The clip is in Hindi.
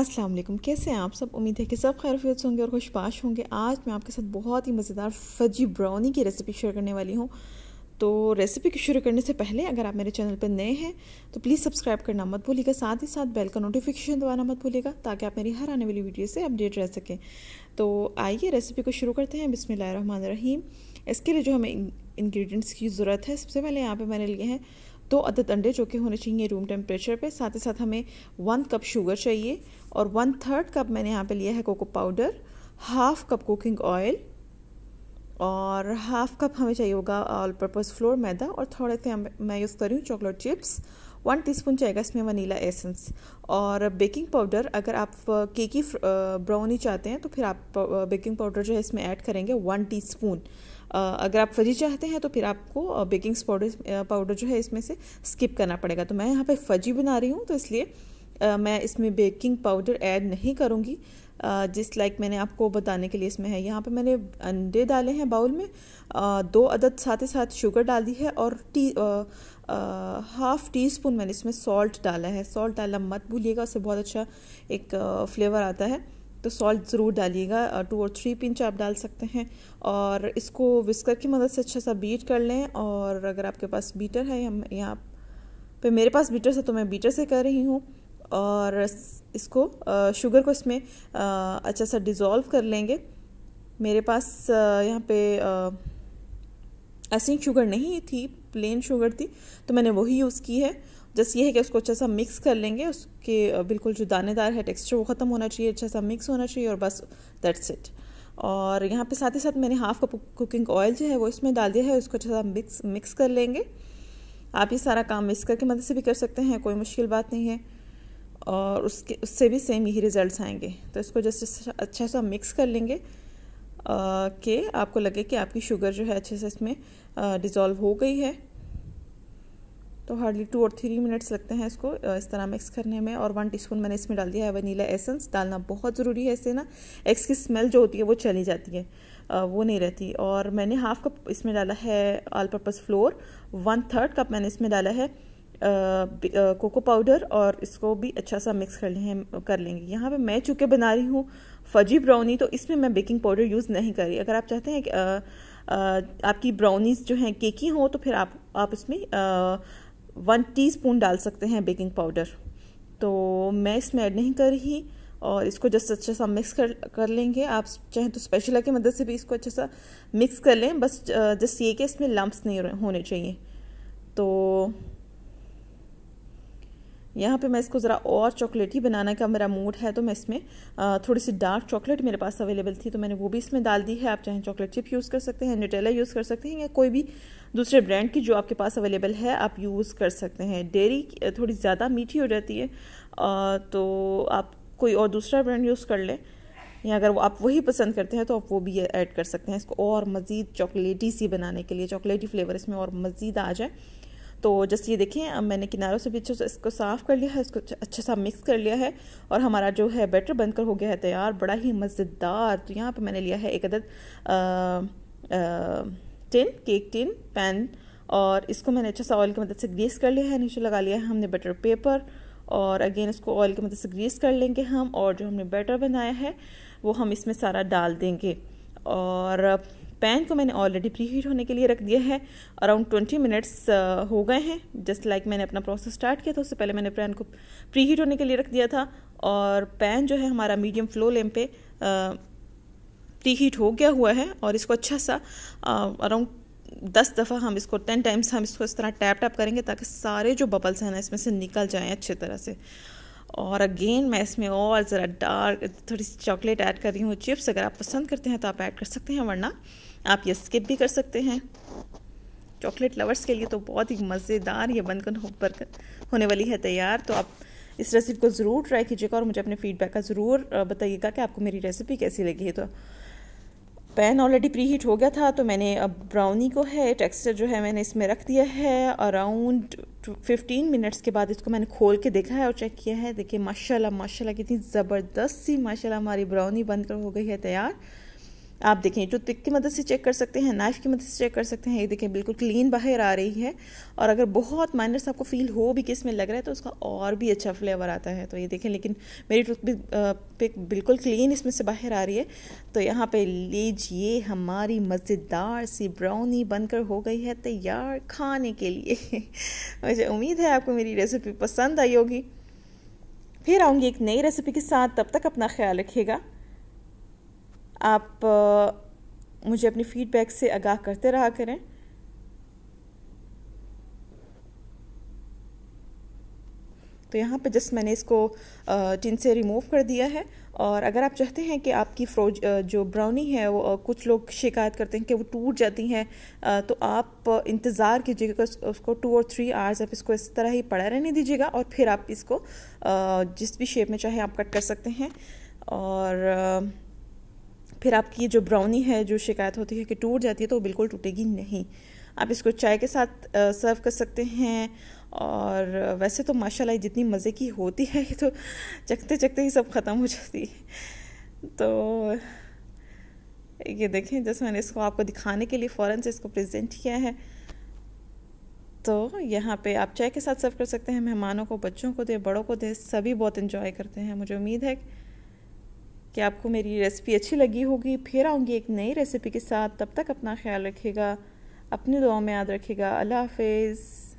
अस्सलाम वालेकुम कैसे हैं आप सब उम्मीद है कि सब खैरफियत होंगे और खुशपाश होंगे आज मैं आपके साथ बहुत ही मज़ेदार फजी ब्राउनी की रेसिपी शेयर करने वाली हूँ तो रेसिपी को शुरू करने से पहले अगर आप मेरे चैनल पर नए हैं तो प्लीज़ सब्सक्राइब करना मत भूलिएगा साथ ही साथ बेल का नोटिफिकेशन दबाना मत भूलिएगा ताकि आप मेरी हर आने वाली वीडियो से अपडेट रह सकें तो आइए रेसिपी को शुरू करते हैं बिसमिल्ल रहीम इसके लिए जो हमें इंग्रेडिएंट्स की ज़रूरत है सबसे पहले यहाँ पे मैंने लिए हैं दो अदद अंडे जो कि होने चाहिए रूम टेम्परेचर पे साथ ही साथ हमें वन कप शुगर चाहिए और वन थर्ड कप मैंने यहाँ पे लिया है cocoa powder half cup cooking oil और हाफ कप हमें चाहिए होगा ऑल पर्पज़ फ्लोर मैदा और थोड़े से मैं यूज़ कर रही हूँ चॉकलेट चिप्स वन टीस्पून चाहिएगा इसमें वनीला एसेंस और बेकिंग पाउडर अगर आप केकी ब्राउनी चाहते हैं तो फिर आप बेकिंग पाउडर जो है इसमें ऐड करेंगे वन टीस्पून स्पून अगर आप फजी चाहते हैं तो फिर आपको बेकिंग पाउडर पाउडर जो है इसमें से स्किप करना पड़ेगा तो मैं यहाँ पे फजी बना रही हूँ तो इसलिए मैं इसमें बेकिंग पाउडर ऐड नहीं करूँगी जिस लाइक मैंने आपको बताने के लिए इसमें है यहाँ पे मैंने अंडे डाले हैं बाउल में दो अदद साथ ही साथ शुगर डाल दी है और टी हाफ टी स्पून मैंने इसमें सॉल्ट डाला है सॉल्ट डालना मत भूलिएगा उससे बहुत अच्छा एक फ्लेवर आता है तो सॉल्ट ज़रूर डालिएगा टू और थ्री पिंच आप डाल सकते हैं और इसको विस्कर की मदद से अच्छा सा बीट कर लें और अगर आपके पास बीटर है हम यहाँ पे मेरे पास बीटर से तो मैं बीटर से कर रही हूँ और इसको शुगर को इसमें अच्छा सा डिज़ोल्व कर लेंगे मेरे पास यहाँ पे एसिड शुगर नहीं थी प्लेन शुगर थी तो मैंने वही यूज़ की है जस्ट ये है कि उसको अच्छा सा मिक्स कर लेंगे उसके बिल्कुल जो दानेदार है टेक्सचर वो ख़त्म होना चाहिए अच्छा सा मिक्स होना चाहिए और बस दैट्स इट और यहाँ पे साथ ही साथ मैंने हाफ कप कुकिंग ऑयल जो है वो इसमें डाल दिया है उसको अच्छा सा मिक्स मिक्स कर लेंगे आप ये सारा काम मिक्स करके मदद से भी कर सकते हैं कोई मुश्किल बात नहीं है और उसके उससे भी सेम यही रिज़ल्ट आएंगे तो इसको जस्ट अच्छा सा मिक्स कर लेंगे कि आपको लगे कि आपकी शुगर जो है अच्छे से इसमें डिज़ोल्व हो गई है तो हार्डली टू और थ्री मिनट्स लगते हैं इसको इस तरह मिक्स करने में और वन टीस्पून मैंने इसमें डाल दिया है वनीला एसेंस डालना बहुत ज़रूरी है इससे ना एग्स की स्मेल जो होती है वो चली जाती है वो नहीं रहती और मैंने हाफ कप इसमें डाला है all purpose flour one third cup मैंने इसमें डाला है कोको पाउडर और इसको भी अच्छा सा मिक्स कर लें कर लेंगे यहाँ पे मैं चूँकि बना रही हूँ फजी ब्राउनी तो इसमें मैं बेकिंग पाउडर यूज़ नहीं कर रही अगर आप चाहते हैं कि आ, आ, आपकी ब्राउनीज़ जो हैं केकी हों तो फिर आप आप इसमें वन टी स्पून डाल सकते हैं बेकिंग पाउडर तो मैं इसमें ऐड नहीं कर रही और इसको जस्ट अच्छा सा मिक्स कर कर लेंगे आप चाहें तो स्पेशल की मदद से भी इसको अच्छा सा मिक्स कर लें बस जस्ट ये कि इसमें लम्ब्स नहीं होने चाहिए तो यहाँ पे मैं इसको ज़रा और चॉकलेट ही बनाने का मेरा मूड है तो मैं इसमें थोड़ी सी डार्क चॉकलेट मेरे पास अवेलेबल थी तो मैंने वो भी इसमें डाल दी है आप चाहे चॉकलेट चिप यूज़ कर सकते हैं न्यूटेला यूज़ कर सकते हैं या कोई भी दूसरे ब्रांड की जो आपके पास अवेलेबल है आप यूज़ कर सकते हैं डेयरी थोड़ी ज़्यादा मीठी हो जाती है तो आप कोई और दूसरा ब्रांड यूज़ कर लें या अगर वो आप वही पसंद करते हैं तो आप वो भी ऐड कर सकते हैं इसको और मज़ीद चॉकलेटी सी बनाने के लिए चॉकलेटी फ्लेवर इसमें और मज़ीद आ जाए तो जस्ट ये देखें अब मैंने किनारों से भी इसको साफ़ कर लिया है इसको अच्छा सा मिक्स कर लिया है और हमारा जो है बैटर बनकर हो गया है तैयार बड़ा ही मज़ेदार तो यहाँ पे मैंने लिया है एक अदद टिन केक टिन पैन और इसको मैंने अच्छा सा ऑयल की मदद से ग्रीस कर लिया है नीचे लगा लिया है हमने बटर पेपर और अगेन इसको ऑयल की मदद से ग्रीस कर लेंगे हम और जो हमने बैटर बनाया है वो हम इसमें सारा डाल देंगे और पैन को मैंने ऑलरेडी प्री हीट होने के लिए रख दिया है अराउंड ट्वेंटी मिनट्स हो गए हैं जस्ट लाइक मैंने अपना प्रोसेस स्टार्ट किया था उससे पहले मैंने पैन को प्री हीट होने के लिए रख दिया था और पैन जो है हमारा मीडियम फ्लो लेम पे प्री uh, हीट हो गया हुआ है और इसको अच्छा सा अराउंड uh, दस दफ़ा हम इसको टेन टाइम्स हम इसको इस तरह टैप टैप करेंगे ताकि सारे जो बबल्स हैं ना इसमें से निकल जाएँ अच्छे तरह से और अगेन मैं इसमें और ज़रा डार्क थोड़ी सी चॉकलेट ऐड कर रही हूँ चिप्स अगर आप पसंद करते हैं तो आप ऐड कर सकते हैं वरना आप ये स्किप भी कर सकते हैं चॉकलेट लवर्स के लिए तो बहुत ही मज़ेदार ये बनकन हो, बर्कन होने वाली है तैयार तो आप इस रेसिपी को ज़रूर ट्राई कीजिएगा और मुझे अपने फीडबैक का ज़रूर बताइएगा कि आपको मेरी रेसिपी कैसी लगी है तो पैन ऑलरेडी प्री हीट हो गया था तो मैंने अब ब्राउनी को है टेक्सचर जो है मैंने इसमें रख दिया है अराउंड फिफ्टीन मिनट्स के बाद इसको मैंने खोल के देखा है और चेक किया है देखिए माशाल्लाह माशाल्लाह कितनी ज़बरदस्त सी माशाल्लाह हमारी ब्राउनी बनकर हो गई है तैयार आप देखें टूथपिक की मदद से चेक कर सकते हैं नाइफ़ की मदद से चेक कर सकते हैं ये देखें बिल्कुल क्लीन बाहर आ रही है और अगर बहुत माइनर से आपको फील हो भी कि इसमें लग रहा है तो उसका और भी अच्छा फ्लेवर आता है तो ये देखें लेकिन मेरी टूथपिक बिल्कुल क्लीन इसमें से बाहर आ रही है तो यहाँ पर लीजिए हमारी मज़ेदार सी ब्राउनी बनकर हो गई है तैयार खाने के लिए मुझे उम्मीद है आपको मेरी रेसिपी पसंद आई होगी फिर आऊँगी एक नई रेसिपी के साथ तब तक अपना ख्याल रखिएगा आप आ, मुझे अपनी फीडबैक से आगाह करते रहा करें तो यहाँ पे जस्ट मैंने इसको टिन से रिमूव कर दिया है और अगर आप चाहते हैं कि आपकी फ्रोज जो ब्राउनी है वो कुछ लोग शिकायत करते हैं कि वो टूट जाती हैं तो आप इंतज़ार कीजिएगा उसको टू और थ्री आवर्स आप इसको इस तरह ही पड़ा रहने दीजिएगा और फिर आप इसको जिस भी शेप में चाहे आप कट कर सकते हैं और फिर आपकी जो ब्राउनी है जो शिकायत होती है कि टूट जाती है तो वो बिल्कुल टूटेगी नहीं आप इसको चाय के साथ सर्व कर सकते हैं और वैसे तो माशाल्लाह जितनी मज़े की होती है ये तो चखते चखते ही सब ख़त्म हो जाती है तो ये देखें जैसे मैंने इसको आपको दिखाने के लिए फ़ौरन से इसको प्रेजेंट किया है तो यहाँ पे आप चाय के साथ सर्व कर सकते हैं मेहमानों को बच्चों को दे बड़ों को दे सभी बहुत इन्जॉय करते हैं मुझे उम्मीद है कि आपको मेरी रेसिपी अच्छी लगी होगी फिर आऊँगी एक नई रेसिपी के साथ तब तक अपना ख्याल रखिएगा अपनी दुआ में याद रखिएगा अल्लाह हाफिज़